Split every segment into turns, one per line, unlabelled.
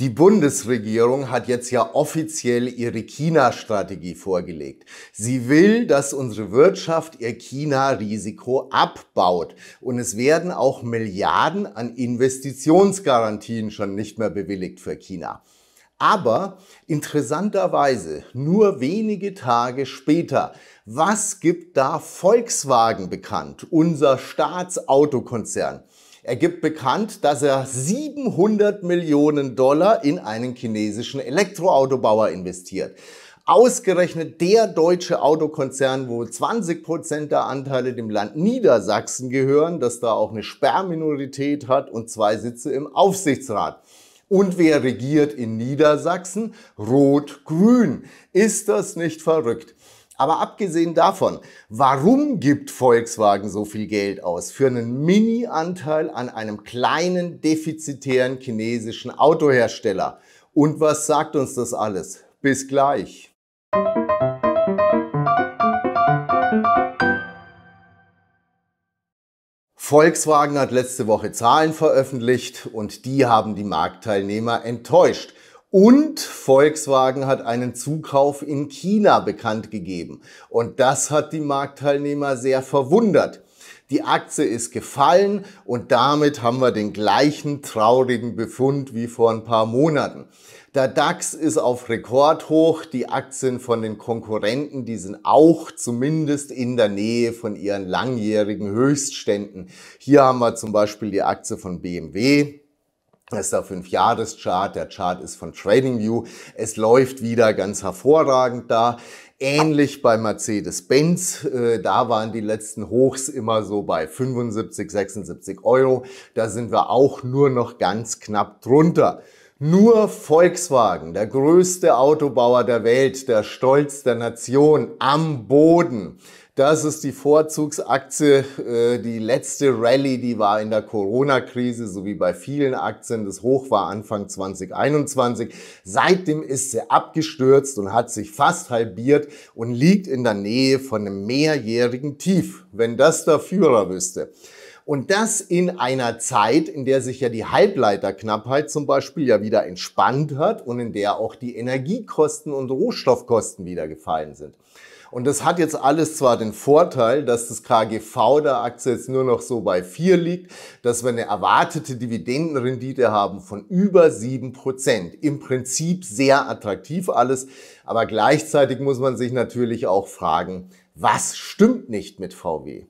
Die Bundesregierung hat jetzt ja offiziell ihre China-Strategie vorgelegt. Sie will, dass unsere Wirtschaft ihr China-Risiko abbaut. Und es werden auch Milliarden an Investitionsgarantien schon nicht mehr bewilligt für China. Aber interessanterweise nur wenige Tage später, was gibt da Volkswagen bekannt, unser Staatsautokonzern? Er gibt bekannt, dass er 700 Millionen Dollar in einen chinesischen Elektroautobauer investiert. Ausgerechnet der deutsche Autokonzern, wo 20% Prozent der Anteile dem Land Niedersachsen gehören, das da auch eine Sperrminorität hat und zwei Sitze im Aufsichtsrat. Und wer regiert in Niedersachsen? Rot-Grün. Ist das nicht verrückt? Aber abgesehen davon, warum gibt Volkswagen so viel Geld aus für einen Mini-Anteil an einem kleinen, defizitären chinesischen Autohersteller? Und was sagt uns das alles? Bis gleich. Volkswagen hat letzte Woche Zahlen veröffentlicht und die haben die Marktteilnehmer enttäuscht. Und Volkswagen hat einen Zukauf in China bekannt gegeben. Und das hat die Marktteilnehmer sehr verwundert. Die Aktie ist gefallen und damit haben wir den gleichen traurigen Befund wie vor ein paar Monaten. Der DAX ist auf Rekordhoch, die Aktien von den Konkurrenten, die sind auch zumindest in der Nähe von ihren langjährigen Höchstständen. Hier haben wir zum Beispiel die Aktie von BMW, das ist der 5-Jahres-Chart. Der Chart ist von TradingView. Es läuft wieder ganz hervorragend da. Ähnlich bei Mercedes-Benz, äh, da waren die letzten Hochs immer so bei 75, 76 Euro. Da sind wir auch nur noch ganz knapp drunter. Nur Volkswagen, der größte Autobauer der Welt, der Stolz der Nation, am Boden. Das ist die Vorzugsaktie. Äh, die letzte Rallye, die war in der Corona-Krise, so wie bei vielen Aktien. Das Hoch war Anfang 2021. Seitdem ist sie abgestürzt und hat sich fast halbiert und liegt in der Nähe von einem mehrjährigen Tief. Wenn das der Führer wüsste. Und das in einer Zeit, in der sich ja die Halbleiterknappheit zum Beispiel ja wieder entspannt hat und in der auch die Energiekosten und Rohstoffkosten wieder gefallen sind. Und das hat jetzt alles zwar den Vorteil, dass das KGV der Aktie jetzt nur noch so bei 4 liegt, dass wir eine erwartete Dividendenrendite haben von über 7%. Im Prinzip sehr attraktiv alles, aber gleichzeitig muss man sich natürlich auch fragen, was stimmt nicht mit VW?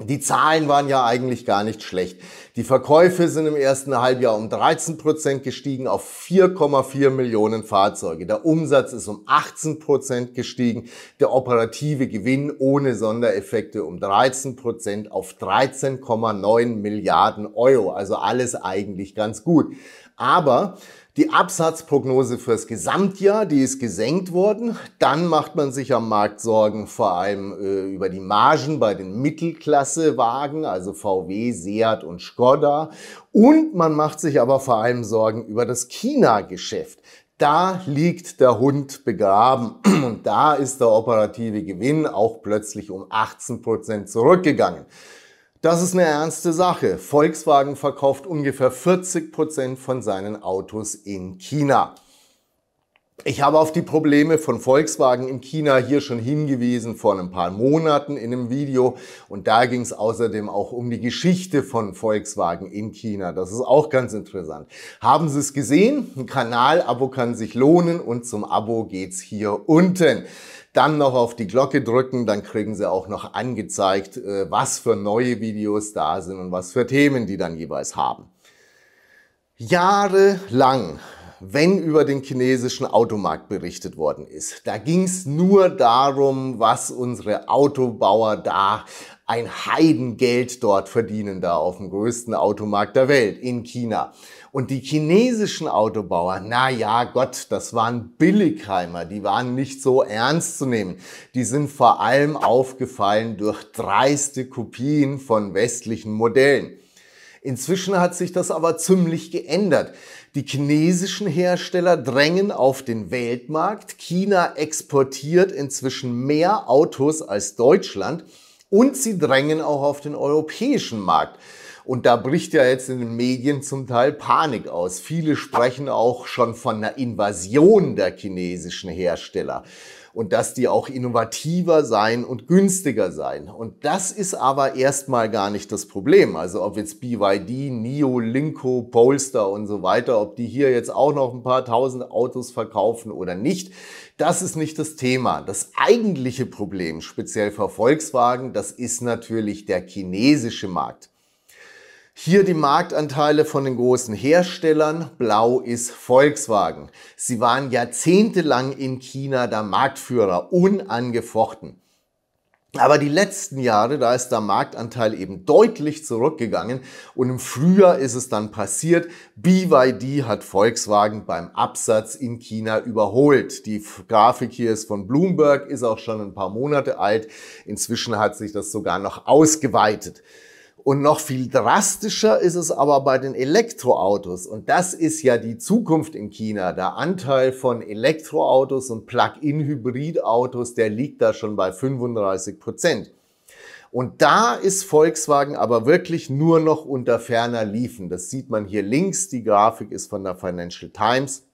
Die Zahlen waren ja eigentlich gar nicht schlecht. Die Verkäufe sind im ersten Halbjahr um 13 Prozent gestiegen auf 4,4 Millionen Fahrzeuge. Der Umsatz ist um 18 Prozent gestiegen. Der operative Gewinn ohne Sondereffekte um 13 Prozent auf 13,9 Milliarden Euro. Also alles eigentlich ganz gut. Aber die Absatzprognose fürs Gesamtjahr, die ist gesenkt worden. Dann macht man sich am Markt Sorgen vor allem äh, über die Margen bei den Mittelklassewagen, also VW, Seat und Skoda. Und man macht sich aber vor allem Sorgen über das China-Geschäft. Da liegt der Hund begraben und da ist der operative Gewinn auch plötzlich um 18 Prozent zurückgegangen. Das ist eine ernste Sache. Volkswagen verkauft ungefähr 40% Prozent von seinen Autos in China. Ich habe auf die Probleme von Volkswagen in China hier schon hingewiesen vor ein paar Monaten in einem Video und da ging es außerdem auch um die Geschichte von Volkswagen in China. Das ist auch ganz interessant. Haben Sie es gesehen? Ein Kanalabo kann sich lohnen und zum Abo geht's hier unten dann noch auf die Glocke drücken, dann kriegen sie auch noch angezeigt, äh, was für neue Videos da sind und was für Themen die dann jeweils haben. Jahrelang wenn über den chinesischen Automarkt berichtet worden ist. Da ging es nur darum, was unsere Autobauer da ein Heidengeld dort verdienen, da auf dem größten Automarkt der Welt in China. Und die chinesischen Autobauer, na ja, Gott, das waren Billigheimer, die waren nicht so ernst zu nehmen. Die sind vor allem aufgefallen durch dreiste Kopien von westlichen Modellen. Inzwischen hat sich das aber ziemlich geändert. Die chinesischen Hersteller drängen auf den Weltmarkt. China exportiert inzwischen mehr Autos als Deutschland und sie drängen auch auf den europäischen Markt. Und da bricht ja jetzt in den Medien zum Teil Panik aus. Viele sprechen auch schon von einer Invasion der chinesischen Hersteller und dass die auch innovativer sein und günstiger sein. Und das ist aber erstmal gar nicht das Problem. Also ob jetzt BYD, NIO, Linko, Polster und so weiter, ob die hier jetzt auch noch ein paar tausend Autos verkaufen oder nicht, das ist nicht das Thema. Das eigentliche Problem, speziell für Volkswagen, das ist natürlich der chinesische Markt. Hier die Marktanteile von den großen Herstellern. Blau ist Volkswagen. Sie waren jahrzehntelang in China der Marktführer, unangefochten. Aber die letzten Jahre, da ist der Marktanteil eben deutlich zurückgegangen und im Frühjahr ist es dann passiert, BYD hat Volkswagen beim Absatz in China überholt. Die Grafik hier ist von Bloomberg, ist auch schon ein paar Monate alt. Inzwischen hat sich das sogar noch ausgeweitet. Und noch viel drastischer ist es aber bei den Elektroautos. Und das ist ja die Zukunft in China. Der Anteil von Elektroautos und Plug-in-Hybridautos, der liegt da schon bei 35 Prozent. Und da ist Volkswagen aber wirklich nur noch unter ferner Liefen. Das sieht man hier links. Die Grafik ist von der Financial Times.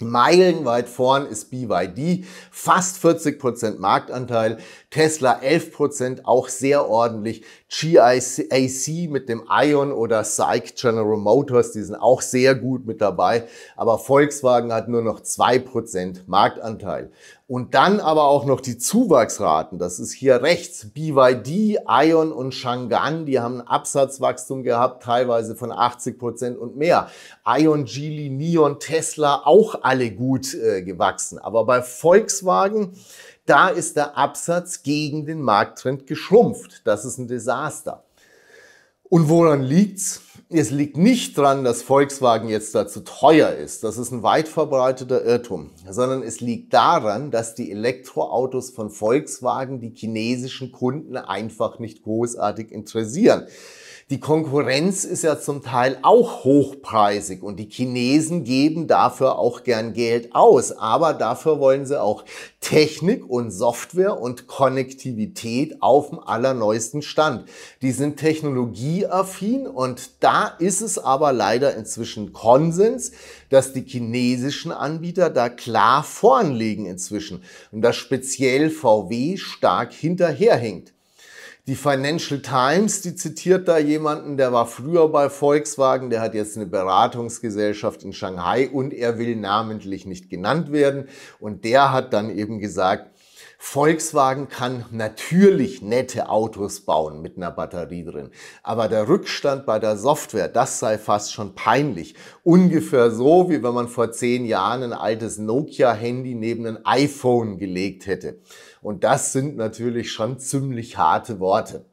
Meilenweit vorn ist BYD, fast 40% Prozent Marktanteil, Tesla 11%, Prozent, auch sehr ordentlich. GIC mit dem Ion oder SAIC General Motors, die sind auch sehr gut mit dabei, aber Volkswagen hat nur noch zwei Prozent Marktanteil. Und dann aber auch noch die Zuwachsraten, das ist hier rechts, BYD, Ion und Shangan, die haben ein Absatzwachstum gehabt, teilweise von 80% Prozent und mehr. Ion, Geely, Neon, Tesla, auch alle gut äh, gewachsen. Aber bei Volkswagen da ist der Absatz gegen den Markttrend geschrumpft. Das ist ein Desaster. Und woran liegt's? Es liegt nicht dran, dass Volkswagen jetzt dazu teuer ist. Das ist ein weit verbreiteter Irrtum. Sondern es liegt daran, dass die Elektroautos von Volkswagen die chinesischen Kunden einfach nicht großartig interessieren. Die Konkurrenz ist ja zum Teil auch hochpreisig und die Chinesen geben dafür auch gern Geld aus, aber dafür wollen sie auch Technik und Software und Konnektivität auf dem allerneuesten Stand. Die sind technologieaffin und da ist es aber leider inzwischen Konsens, dass die chinesischen Anbieter da klar vorn liegen inzwischen und dass speziell VW stark hinterherhinkt. Die Financial Times, die zitiert da jemanden, der war früher bei Volkswagen, der hat jetzt eine Beratungsgesellschaft in Shanghai und er will namentlich nicht genannt werden. Und der hat dann eben gesagt, Volkswagen kann natürlich nette Autos bauen mit einer Batterie drin, aber der Rückstand bei der Software, das sei fast schon peinlich. Ungefähr so, wie wenn man vor zehn Jahren ein altes Nokia-Handy neben ein iPhone gelegt hätte. Und das sind natürlich schon ziemlich harte Worte.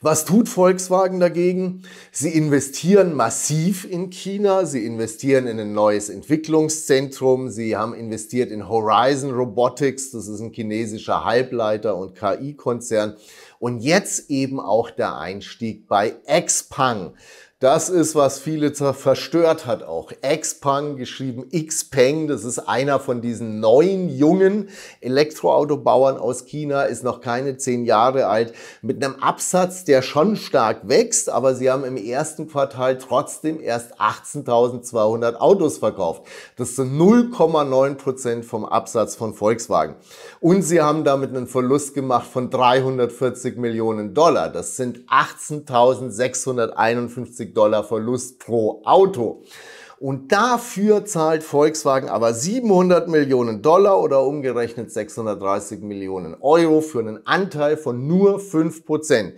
Was tut Volkswagen dagegen? Sie investieren massiv in China, sie investieren in ein neues Entwicklungszentrum, sie haben investiert in Horizon Robotics, das ist ein chinesischer Halbleiter- und KI-Konzern. Und jetzt eben auch der Einstieg bei Xpeng. Das ist, was viele verstört hat auch. Xpeng, geschrieben Xpeng, das ist einer von diesen neuen jungen Elektroautobauern aus China, ist noch keine zehn Jahre alt, mit einem Absatz, der schon stark wächst, aber sie haben im ersten Quartal trotzdem erst 18.200 Autos verkauft. Das sind 0,9 Prozent vom Absatz von Volkswagen. Und sie haben damit einen Verlust gemacht von 340 Millionen Dollar. Das sind 18.651 50 Dollar Verlust pro Auto. Und dafür zahlt Volkswagen aber 700 Millionen Dollar oder umgerechnet 630 Millionen Euro für einen Anteil von nur 5 Prozent.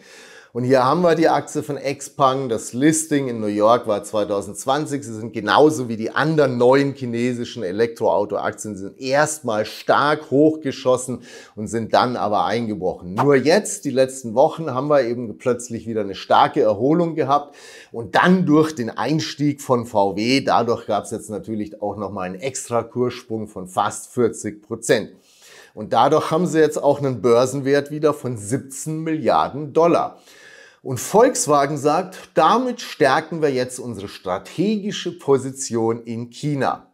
Und hier haben wir die Aktie von Xpeng. Das Listing in New York war 2020. Sie sind genauso wie die anderen neuen chinesischen Elektroautoaktien, sind erstmal stark hochgeschossen und sind dann aber eingebrochen. Nur jetzt, die letzten Wochen, haben wir eben plötzlich wieder eine starke Erholung gehabt und dann durch den Einstieg von VW, dadurch gab es jetzt natürlich auch nochmal einen extra Kurssprung von fast 40 Prozent. Und dadurch haben sie jetzt auch einen Börsenwert wieder von 17 Milliarden Dollar. Und Volkswagen sagt, damit stärken wir jetzt unsere strategische Position in China.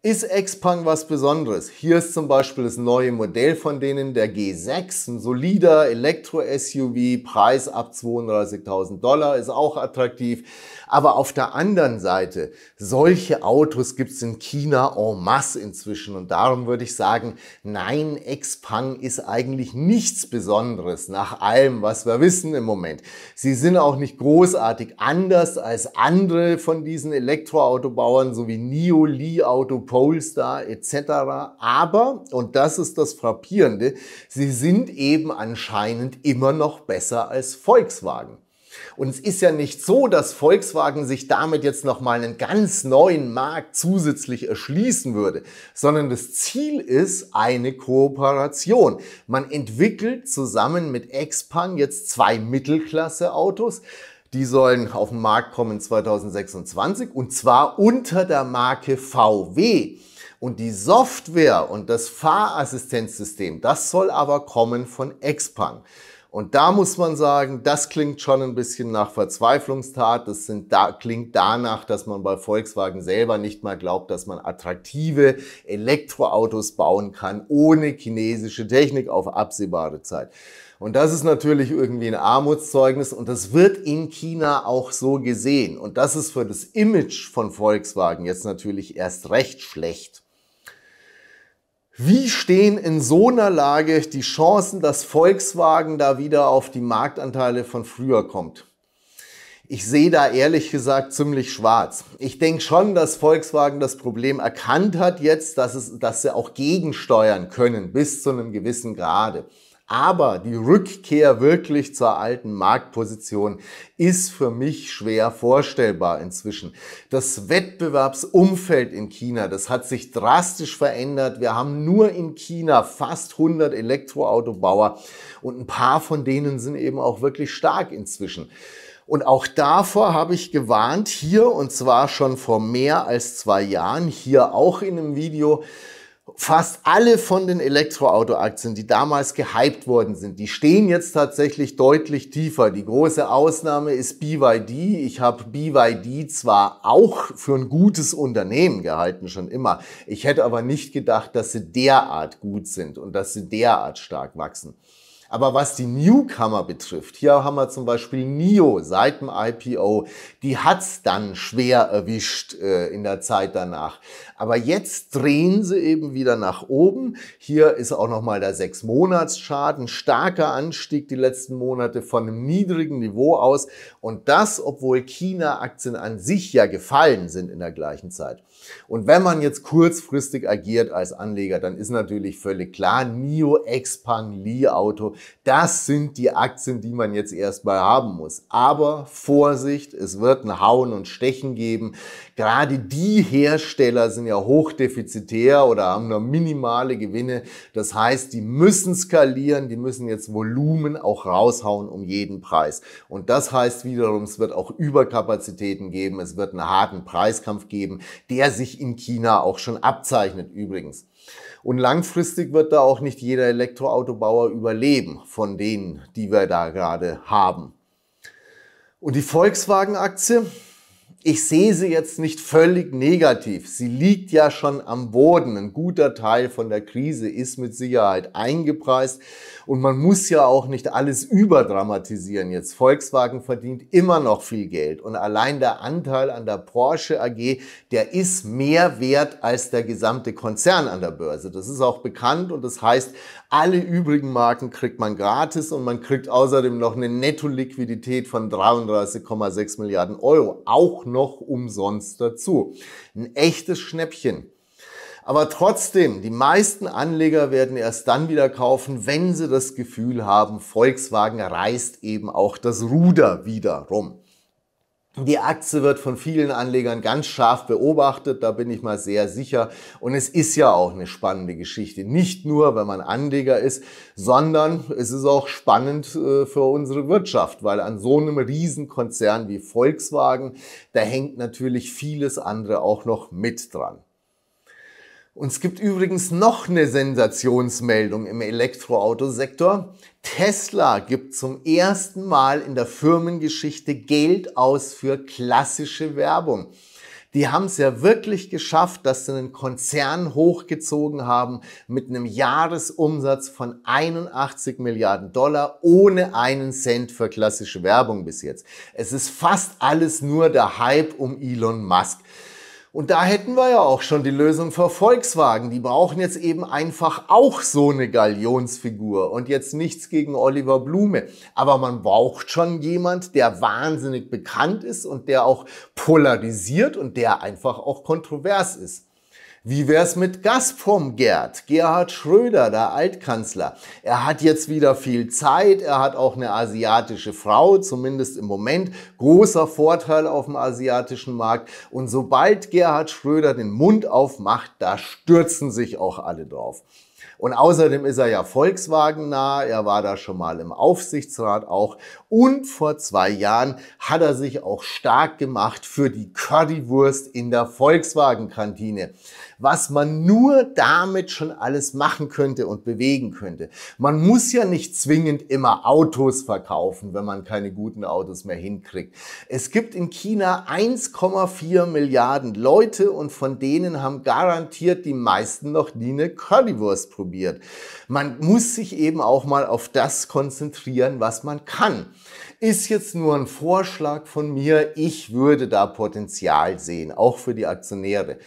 Ist Xpeng was Besonderes? Hier ist zum Beispiel das neue Modell von denen, der G6, ein solider Elektro-SUV, Preis ab 32.000 Dollar, ist auch attraktiv. Aber auf der anderen Seite, solche Autos gibt es in China en masse inzwischen und darum würde ich sagen, nein, Xpeng ist eigentlich nichts Besonderes nach allem, was wir wissen im Moment. Sie sind auch nicht großartig anders als andere von diesen Elektroautobauern, so wie NIO, Li Auto, Polestar etc. Aber, und das ist das Frappierende, sie sind eben anscheinend immer noch besser als Volkswagen. Und es ist ja nicht so, dass Volkswagen sich damit jetzt nochmal einen ganz neuen Markt zusätzlich erschließen würde, sondern das Ziel ist eine Kooperation. Man entwickelt zusammen mit Expan jetzt zwei Mittelklasse-Autos, die sollen auf den Markt kommen 2026 und zwar unter der Marke VW. Und die Software und das Fahrassistenzsystem, das soll aber kommen von Expan. Und da muss man sagen, das klingt schon ein bisschen nach Verzweiflungstat. Das sind, da, klingt danach, dass man bei Volkswagen selber nicht mal glaubt, dass man attraktive Elektroautos bauen kann ohne chinesische Technik auf absehbare Zeit. Und das ist natürlich irgendwie ein Armutszeugnis und das wird in China auch so gesehen. Und das ist für das Image von Volkswagen jetzt natürlich erst recht schlecht. Wie stehen in so einer Lage die Chancen, dass Volkswagen da wieder auf die Marktanteile von früher kommt? Ich sehe da ehrlich gesagt ziemlich schwarz. Ich denke schon, dass Volkswagen das Problem erkannt hat jetzt, dass, es, dass sie auch gegensteuern können bis zu einem gewissen Grade. Aber die Rückkehr wirklich zur alten Marktposition ist für mich schwer vorstellbar inzwischen. Das Wettbewerbsumfeld in China, das hat sich drastisch verändert. Wir haben nur in China fast 100 Elektroautobauer und ein paar von denen sind eben auch wirklich stark inzwischen. Und auch davor habe ich gewarnt hier und zwar schon vor mehr als zwei Jahren, hier auch in einem Video, Fast alle von den Elektroautoaktien, die damals gehypt worden sind, die stehen jetzt tatsächlich deutlich tiefer. Die große Ausnahme ist BYD. Ich habe BYD zwar auch für ein gutes Unternehmen gehalten, schon immer. Ich hätte aber nicht gedacht, dass sie derart gut sind und dass sie derart stark wachsen. Aber was die Newcomer betrifft, hier haben wir zum Beispiel NIO seit dem IPO, die hat's dann schwer erwischt äh, in der Zeit danach. Aber jetzt drehen sie eben wieder nach oben. Hier ist auch nochmal der 6-Monats-Schaden. Starker Anstieg die letzten Monate von einem niedrigen Niveau aus. Und das, obwohl China-Aktien an sich ja gefallen sind in der gleichen Zeit. Und wenn man jetzt kurzfristig agiert als Anleger, dann ist natürlich völlig klar, NIO, Expang, Li Auto, das sind die Aktien, die man jetzt erstmal haben muss. Aber Vorsicht, es wird ein Hauen und Stechen geben. Gerade die Hersteller sind ja hochdefizitär oder haben nur minimale Gewinne. Das heißt, die müssen skalieren, die müssen jetzt Volumen auch raushauen um jeden Preis. Und das heißt wiederum, es wird auch Überkapazitäten geben, es wird einen harten Preiskampf geben, der sich in China auch schon abzeichnet übrigens. Und langfristig wird da auch nicht jeder Elektroautobauer überleben von denen, die wir da gerade haben. Und die Volkswagen-Aktie, ich sehe sie jetzt nicht völlig negativ. Sie liegt ja schon am Boden. Ein guter Teil von der Krise ist mit Sicherheit eingepreist. Und man muss ja auch nicht alles überdramatisieren. Jetzt Volkswagen verdient immer noch viel Geld. Und allein der Anteil an der Porsche AG, der ist mehr wert als der gesamte Konzern an der Börse. Das ist auch bekannt und das heißt, alle übrigen Marken kriegt man gratis und man kriegt außerdem noch eine Nettoliquidität von 33,6 Milliarden Euro. Auch noch umsonst dazu. Ein echtes Schnäppchen. Aber trotzdem, die meisten Anleger werden erst dann wieder kaufen, wenn sie das Gefühl haben, Volkswagen reißt eben auch das Ruder wieder rum. Die Aktie wird von vielen Anlegern ganz scharf beobachtet, da bin ich mal sehr sicher. Und es ist ja auch eine spannende Geschichte. Nicht nur, wenn man Anleger ist, sondern es ist auch spannend äh, für unsere Wirtschaft, weil an so einem Riesenkonzern wie Volkswagen, da hängt natürlich vieles andere auch noch mit dran. Und es gibt übrigens noch eine Sensationsmeldung im Elektroautosektor. Tesla gibt zum ersten Mal in der Firmengeschichte Geld aus für klassische Werbung. Die haben es ja wirklich geschafft, dass sie einen Konzern hochgezogen haben mit einem Jahresumsatz von 81 Milliarden Dollar ohne einen Cent für klassische Werbung bis jetzt. Es ist fast alles nur der Hype um Elon Musk. Und da hätten wir ja auch schon die Lösung für Volkswagen. Die brauchen jetzt eben einfach auch so eine Galionsfigur. Und jetzt nichts gegen Oliver Blume. Aber man braucht schon jemand, der wahnsinnig bekannt ist und der auch polarisiert und der einfach auch kontrovers ist. Wie wär's mit Gazprom Gerd? Gerhard Schröder, der Altkanzler. Er hat jetzt wieder viel Zeit, er hat auch eine asiatische Frau, zumindest im Moment. Großer Vorteil auf dem asiatischen Markt. Und sobald Gerhard Schröder den Mund aufmacht, da stürzen sich auch alle drauf. Und außerdem ist er ja Volkswagen nah, er war da schon mal im Aufsichtsrat auch. Und vor zwei Jahren hat er sich auch stark gemacht für die Currywurst in der Volkswagen-Kantine. Was man nur damit schon alles machen könnte und bewegen könnte. Man muss ja nicht zwingend immer Autos verkaufen, wenn man keine guten Autos mehr hinkriegt. Es gibt in China 1,4 Milliarden Leute und von denen haben garantiert die meisten noch nie eine Currywurst probiert ausprobiert. Man muss sich eben auch mal auf das konzentrieren, was man kann. Ist jetzt nur ein Vorschlag von mir. Ich würde da Potenzial sehen, auch für die Aktionäre.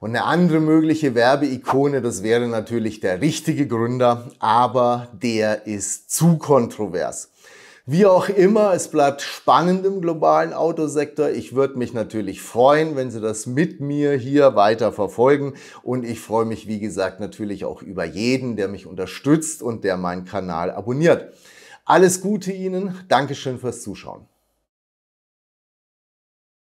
Und eine andere mögliche Werbeikone, das wäre natürlich der richtige Gründer, aber der ist zu kontrovers. Wie auch immer, es bleibt spannend im globalen Autosektor. Ich würde mich natürlich freuen, wenn Sie das mit mir hier weiter verfolgen. Und ich freue mich, wie gesagt, natürlich auch über jeden, der mich unterstützt und der meinen Kanal abonniert. Alles Gute Ihnen. Dankeschön fürs Zuschauen.